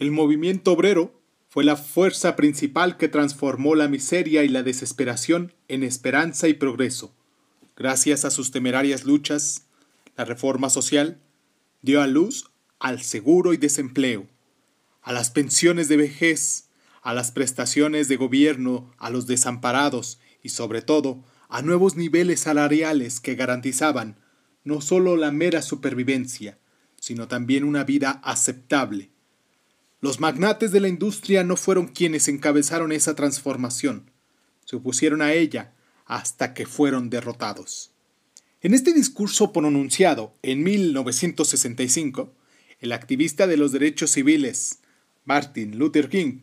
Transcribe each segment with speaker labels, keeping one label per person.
Speaker 1: El movimiento obrero fue la fuerza principal que transformó la miseria y la desesperación en esperanza y progreso. Gracias a sus temerarias luchas, la reforma social dio a luz al seguro y desempleo, a las pensiones de vejez, a las prestaciones de gobierno a los desamparados y sobre todo a nuevos niveles salariales que garantizaban no solo la mera supervivencia, sino también una vida aceptable, los magnates de la industria no fueron quienes encabezaron esa transformación. Se opusieron a ella hasta que fueron derrotados. En este discurso pronunciado en 1965, el activista de los derechos civiles, Martin Luther King,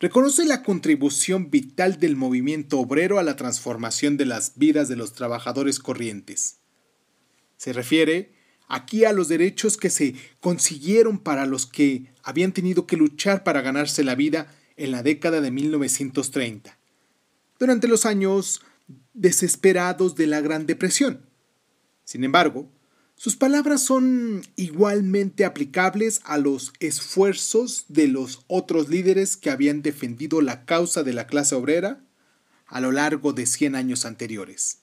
Speaker 1: reconoce la contribución vital del movimiento obrero a la transformación de las vidas de los trabajadores corrientes. Se refiere aquí a los derechos que se consiguieron para los que habían tenido que luchar para ganarse la vida en la década de 1930, durante los años desesperados de la Gran Depresión. Sin embargo, sus palabras son igualmente aplicables a los esfuerzos de los otros líderes que habían defendido la causa de la clase obrera a lo largo de 100 años anteriores.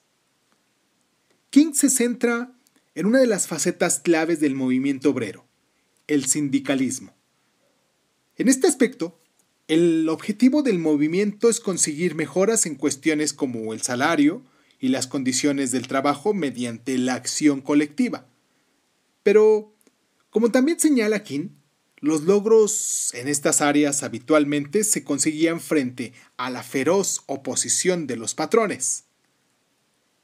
Speaker 1: King se centra en una de las facetas claves del movimiento obrero, el sindicalismo. En este aspecto, el objetivo del movimiento es conseguir mejoras en cuestiones como el salario y las condiciones del trabajo mediante la acción colectiva. Pero, como también señala King, los logros en estas áreas habitualmente se conseguían frente a la feroz oposición de los patrones.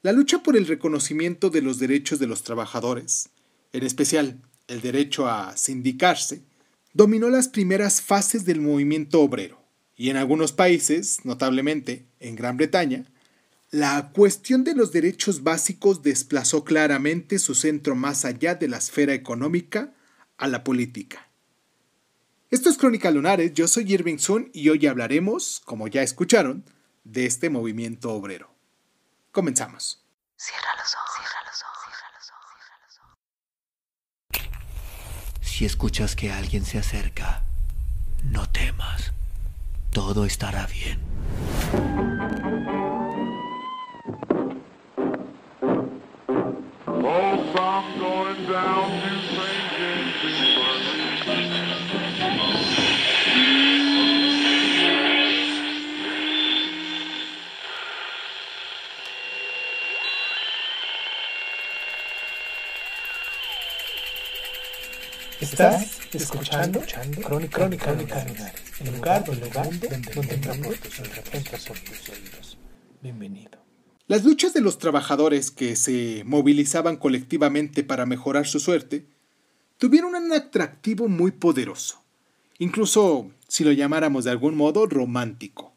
Speaker 1: La lucha por el reconocimiento de los derechos de los trabajadores, en especial el derecho a sindicarse, dominó las primeras fases del movimiento obrero. Y en algunos países, notablemente en Gran Bretaña, la cuestión de los derechos básicos desplazó claramente su centro más allá de la esfera económica a la política. Esto es Crónica Lunares, yo soy Irving Sun y hoy hablaremos, como ya escucharon, de este movimiento obrero. Comenzamos. Cierra los ojos. Cierra los ojos. Cierra los ojos. Cierra los ojos. Si escuchas que alguien se acerca, no temas. Todo estará bien. Oh, Estás escuchando, Crónica, Crónica, el lugar, oídos. Bienvenido. Las luchas de los trabajadores que se movilizaban colectivamente para mejorar su suerte tuvieron un atractivo muy poderoso, incluso si lo llamáramos de algún modo romántico,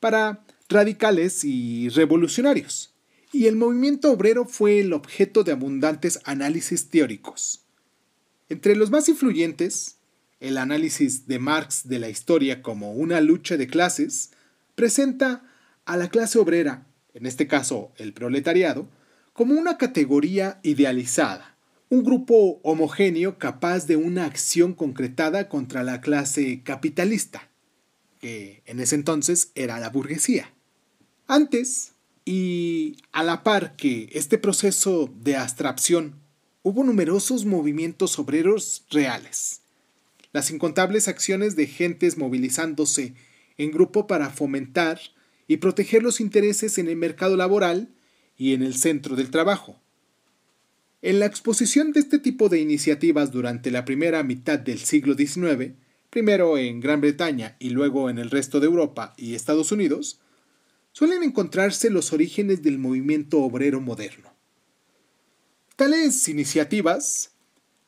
Speaker 1: para radicales y revolucionarios, y el movimiento obrero fue el objeto de abundantes análisis teóricos. Entre los más influyentes, el análisis de Marx de la historia como una lucha de clases presenta a la clase obrera, en este caso el proletariado, como una categoría idealizada, un grupo homogéneo capaz de una acción concretada contra la clase capitalista, que en ese entonces era la burguesía. Antes, y a la par que este proceso de abstracción hubo numerosos movimientos obreros reales. Las incontables acciones de gentes movilizándose en grupo para fomentar y proteger los intereses en el mercado laboral y en el centro del trabajo. En la exposición de este tipo de iniciativas durante la primera mitad del siglo XIX, primero en Gran Bretaña y luego en el resto de Europa y Estados Unidos, suelen encontrarse los orígenes del movimiento obrero moderno. Tales iniciativas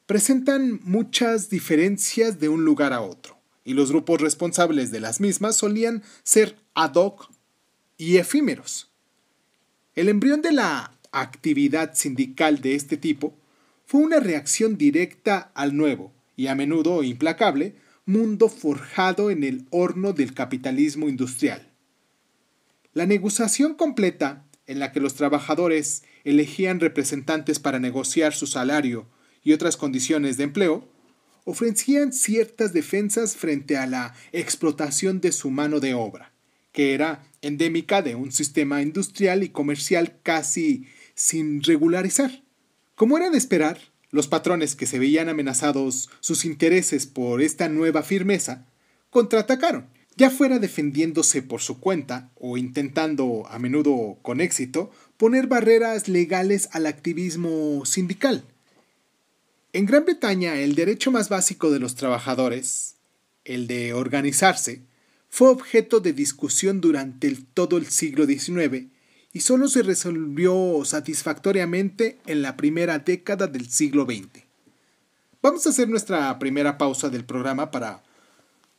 Speaker 1: presentan muchas diferencias de un lugar a otro, y los grupos responsables de las mismas solían ser ad hoc y efímeros. El embrión de la actividad sindical de este tipo fue una reacción directa al nuevo y a menudo implacable mundo forjado en el horno del capitalismo industrial. La negociación completa en la que los trabajadores elegían representantes para negociar su salario y otras condiciones de empleo, ofrecían ciertas defensas frente a la explotación de su mano de obra, que era endémica de un sistema industrial y comercial casi sin regularizar. Como era de esperar, los patrones que se veían amenazados sus intereses por esta nueva firmeza contraatacaron ya fuera defendiéndose por su cuenta o intentando, a menudo con éxito, poner barreras legales al activismo sindical. En Gran Bretaña, el derecho más básico de los trabajadores, el de organizarse, fue objeto de discusión durante todo el siglo XIX y solo se resolvió satisfactoriamente en la primera década del siglo XX. Vamos a hacer nuestra primera pausa del programa para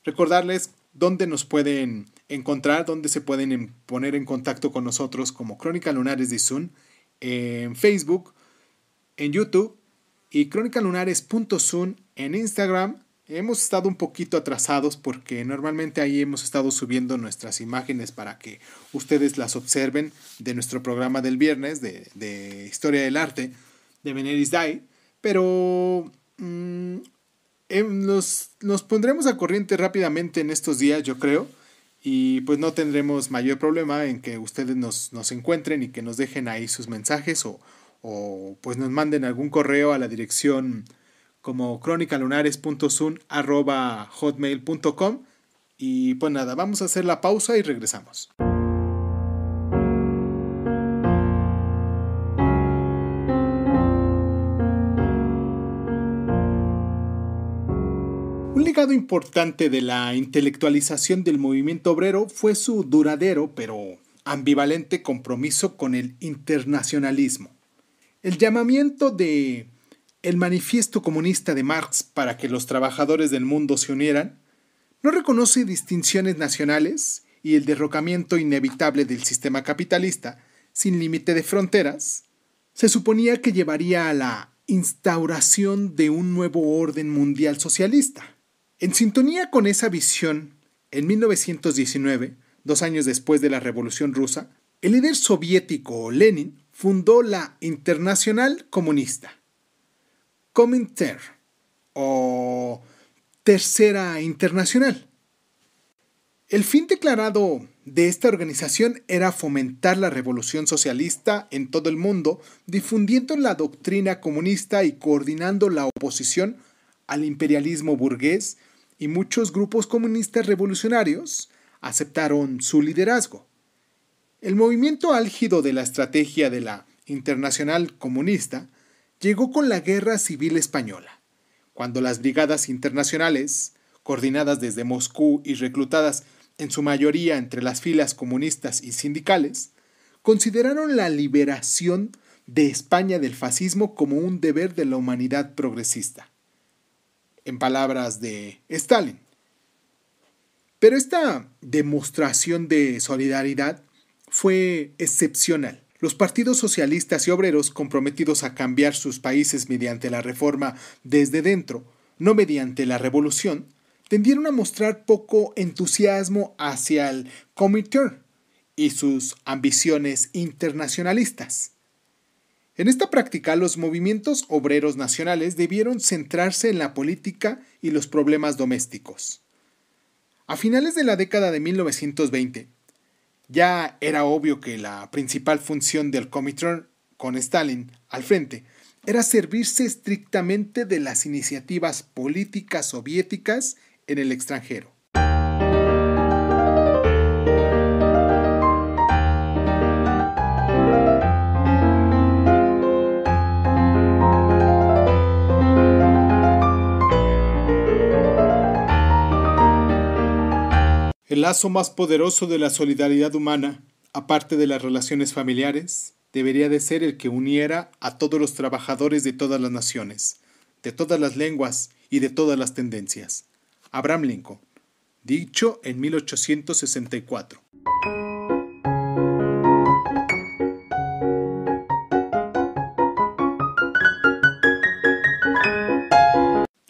Speaker 1: recordarles dónde nos pueden encontrar, dónde se pueden poner en contacto con nosotros como Crónica Lunares de Zoom, en Facebook, en YouTube y zoom en Instagram. Hemos estado un poquito atrasados porque normalmente ahí hemos estado subiendo nuestras imágenes para que ustedes las observen de nuestro programa del viernes de, Historia del Arte de Veneris Day, pero mm, Em, nos, pondremos a corriente rápidamente en estos días, yo creo. Y pues no tendremos mayor problema en que ustedes nos, encuentren y que nos dejen ahí sus mensajes o, o pues nos manden algún correo a la dirección como cronicalunares.sun.hotmail.com. Y pues nada, vamos a hacer la pausa y regresamos. importante de la intelectualización del movimiento obrero fue su duradero pero ambivalente compromiso con el internacionalismo. El llamamiento de el manifiesto comunista de Marx para que los trabajadores del mundo se unieran no reconoce distinciones nacionales y el derrocamiento inevitable del sistema capitalista sin límite de fronteras se suponía que llevaría a la instauración de un nuevo orden mundial socialista. En sintonía con esa visión, en 1919, dos años después de la Revolución Rusa, el líder soviético Lenin fundó la Internacional Comunista, Comintern o Tercera Internacional. El fin declarado de esta organización era fomentar la revolución socialista en todo el mundo, difundiendo la doctrina comunista y coordinando la oposición al imperialismo burgués, y muchos grupos comunistas revolucionarios aceptaron su liderazgo. El movimiento álgido de la estrategia de la Internacional Comunista llegó con la Guerra Civil Española, cuando las brigadas internacionales, coordinadas desde Moscú y reclutadas en su mayoría entre las filas comunistas y sindicales, consideraron la liberación de España del fascismo como un deber de la humanidad progresista en palabras de Stalin. Pero esta demostración de solidaridad fue excepcional. Los partidos socialistas y obreros comprometidos a cambiar sus países mediante la reforma desde dentro, no mediante la revolución, tendieron a mostrar poco entusiasmo hacia el Comité y sus ambiciones internacionalistas. En esta práctica, los movimientos obreros nacionales debieron centrarse en la política y los problemas domésticos. A finales de la década de 1920, ya era obvio que la principal función del Comitron, con Stalin al frente era servirse estrictamente de las iniciativas políticas soviéticas en el extranjero. El lazo más poderoso de la solidaridad humana, aparte de las relaciones familiares, debería de ser el que uniera a todos los trabajadores de todas las naciones, de todas las lenguas y de todas las tendencias. Abraham Lincoln, dicho en 1864.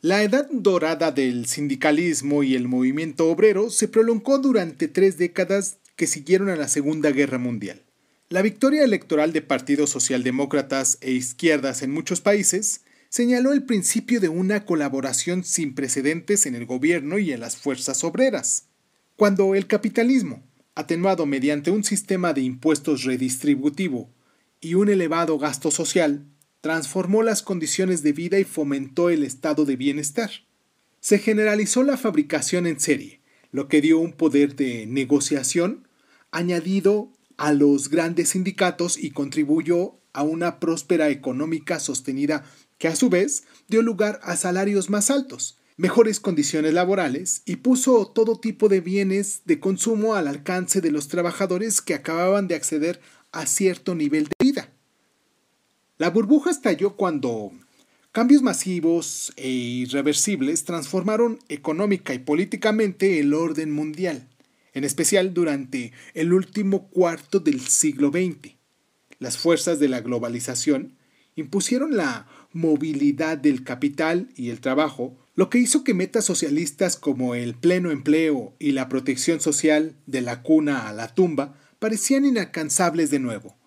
Speaker 1: La edad dorada del sindicalismo y el movimiento obrero se prolongó durante tres décadas que siguieron a la Segunda Guerra Mundial. La victoria electoral de partidos socialdemócratas e izquierdas en muchos países señaló el principio de una colaboración sin precedentes en el gobierno y en las fuerzas obreras. Cuando el capitalismo, atenuado mediante un sistema de impuestos redistributivo y un elevado gasto social, transformó las condiciones de vida y fomentó el estado de bienestar. Se generalizó la fabricación en serie, lo que dio un poder de negociación añadido a los grandes sindicatos y contribuyó a una próspera económica sostenida que a su vez dio lugar a salarios más altos, mejores condiciones laborales y puso todo tipo de bienes de consumo al alcance de los trabajadores que acababan de acceder a cierto nivel de vida. La burbuja estalló cuando cambios masivos e irreversibles transformaron económica y políticamente el orden mundial, en especial durante el último cuarto del siglo XX. Las fuerzas de la globalización impusieron la movilidad del capital y el trabajo, lo que hizo que metas socialistas como el pleno empleo y la protección social de la cuna a la tumba parecían inalcanzables de nuevo.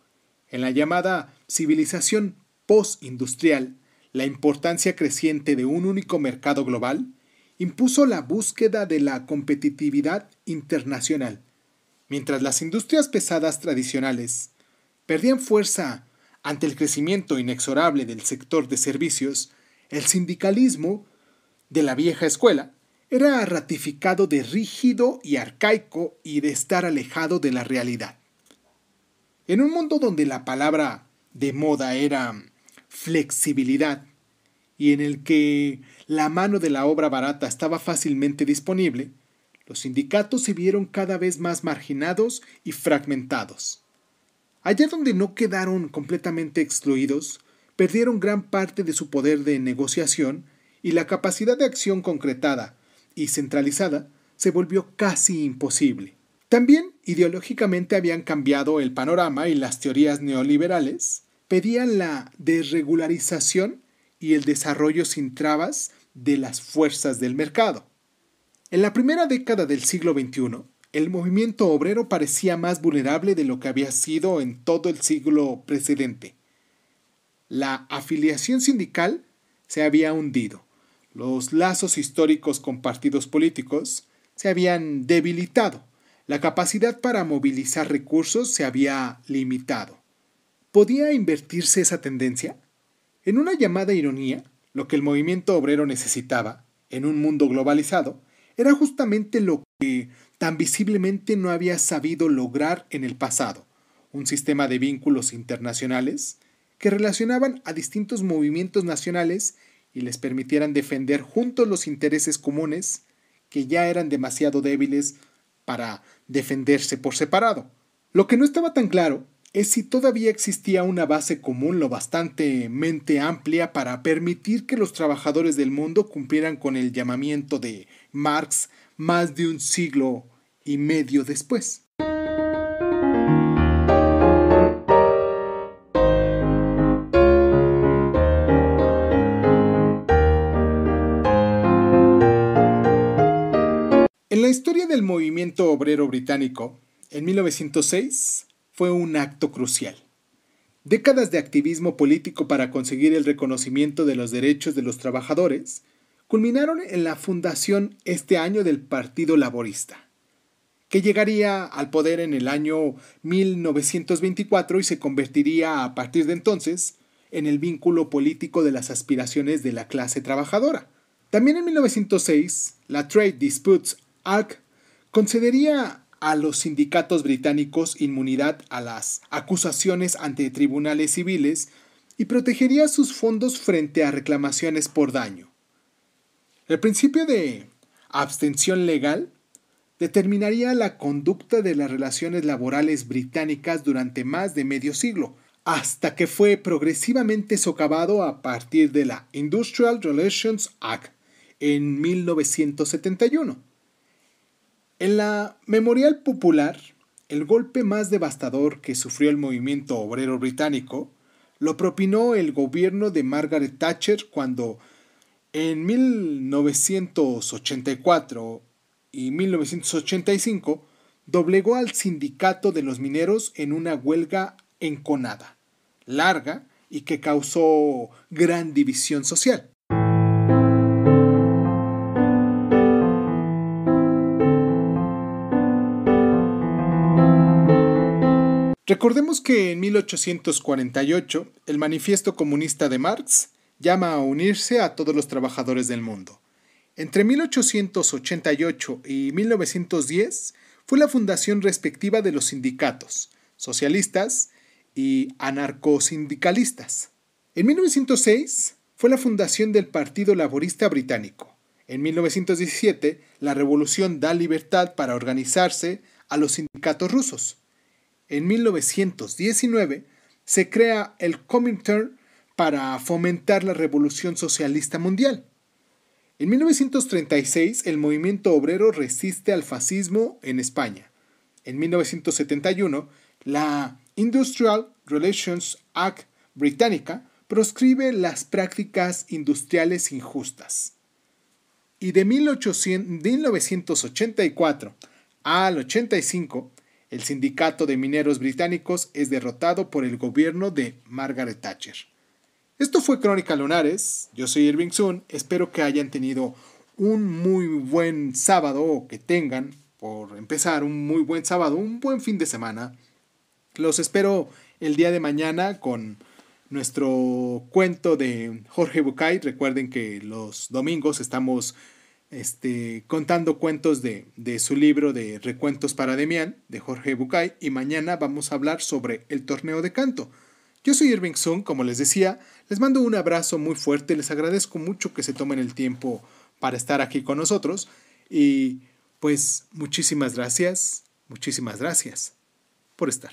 Speaker 1: En la llamada civilización postindustrial, la importancia creciente de un único mercado global impuso la búsqueda de la competitividad internacional, mientras las industrias pesadas tradicionales perdían fuerza ante el crecimiento inexorable del sector de servicios, el sindicalismo de la vieja escuela era ratificado de rígido y arcaico y de estar alejado de la realidad. En un mundo donde la palabra de moda era flexibilidad y en el que la mano de la obra barata estaba fácilmente disponible, los sindicatos se vieron cada vez más marginados y fragmentados. Allá donde no quedaron completamente excluidos, perdieron gran parte de su poder de negociación y la capacidad de acción concretada y centralizada se volvió casi imposible. También ideológicamente habían cambiado el panorama y las teorías neoliberales pedían la desregularización y el desarrollo sin trabas de las fuerzas del mercado. En la primera década del siglo XXI, el movimiento obrero parecía más vulnerable de lo que había sido en todo el siglo precedente. La afiliación sindical se había hundido, los lazos históricos con partidos políticos se habían debilitado la capacidad para movilizar recursos se había limitado. ¿Podía invertirse esa tendencia? En una llamada ironía, lo que el movimiento obrero necesitaba, en un mundo globalizado, era justamente lo que tan visiblemente no había sabido lograr en el pasado, un sistema de vínculos internacionales que relacionaban a distintos movimientos nacionales y les permitieran defender juntos los intereses comunes que ya eran demasiado débiles para defenderse por separado. Lo que no estaba tan claro es si todavía existía una base común lo bastante amplia para permitir que los trabajadores del mundo cumplieran con el llamamiento de Marx más de un siglo y medio después. En la historia del movimiento obrero británico, en 1906 fue un acto crucial. Décadas de activismo político para conseguir el reconocimiento de los derechos de los trabajadores culminaron en la fundación este año del Partido Laborista, que llegaría al poder en el año 1924 y se convertiría a partir de entonces en el vínculo político de las aspiraciones de la clase trabajadora. También en 1906, la Trade Disputes Act concedería a los sindicatos británicos inmunidad a las acusaciones ante tribunales civiles y protegería sus fondos frente a reclamaciones por daño. El principio de abstención legal determinaría la conducta de las relaciones laborales británicas durante más de medio siglo, hasta que fue progresivamente socavado a partir de la Industrial Relations Act en 1971. En la Memorial Popular, el golpe más devastador que sufrió el movimiento obrero británico lo propinó el gobierno de Margaret Thatcher cuando en 1984 y 1985 doblegó al sindicato de los mineros en una huelga enconada, larga y que causó gran división social. Recordemos que en 1848 el Manifiesto Comunista de Marx llama a unirse a todos los trabajadores del mundo. Entre 1888 y 1910 fue la fundación respectiva de los sindicatos, socialistas y anarcosindicalistas. En 1906 fue la fundación del Partido Laborista Británico. En 1917 la revolución da libertad para organizarse a los sindicatos rusos en 1919 se crea el Comintern para fomentar la revolución socialista mundial. En 1936 el movimiento obrero resiste al fascismo en España. En 1971 la Industrial Relations Act británica proscribe las prácticas industriales injustas. Y de, 1800, 1984 al 85 el sindicato de mineros británicos es derrotado por el gobierno de Margaret Thatcher. Esto fue Crónica Lunares. Yo soy Irving Sun. Espero que hayan tenido un muy buen sábado o que tengan, por empezar, un muy buen sábado, un buen fin de semana. Los espero el día de mañana con nuestro cuento de Jorge Bucay. Recuerden que los domingos estamos este, contando cuentos de, su libro de Recuentos para Demián, de Jorge Bucay, y mañana vamos a hablar sobre el torneo de canto. Yo soy Irving Sun, como les decía, les mando un abrazo muy fuerte, les agradezco mucho que se tomen el tiempo para estar aquí con nosotros y pues muchísimas gracias, muchísimas gracias por estar.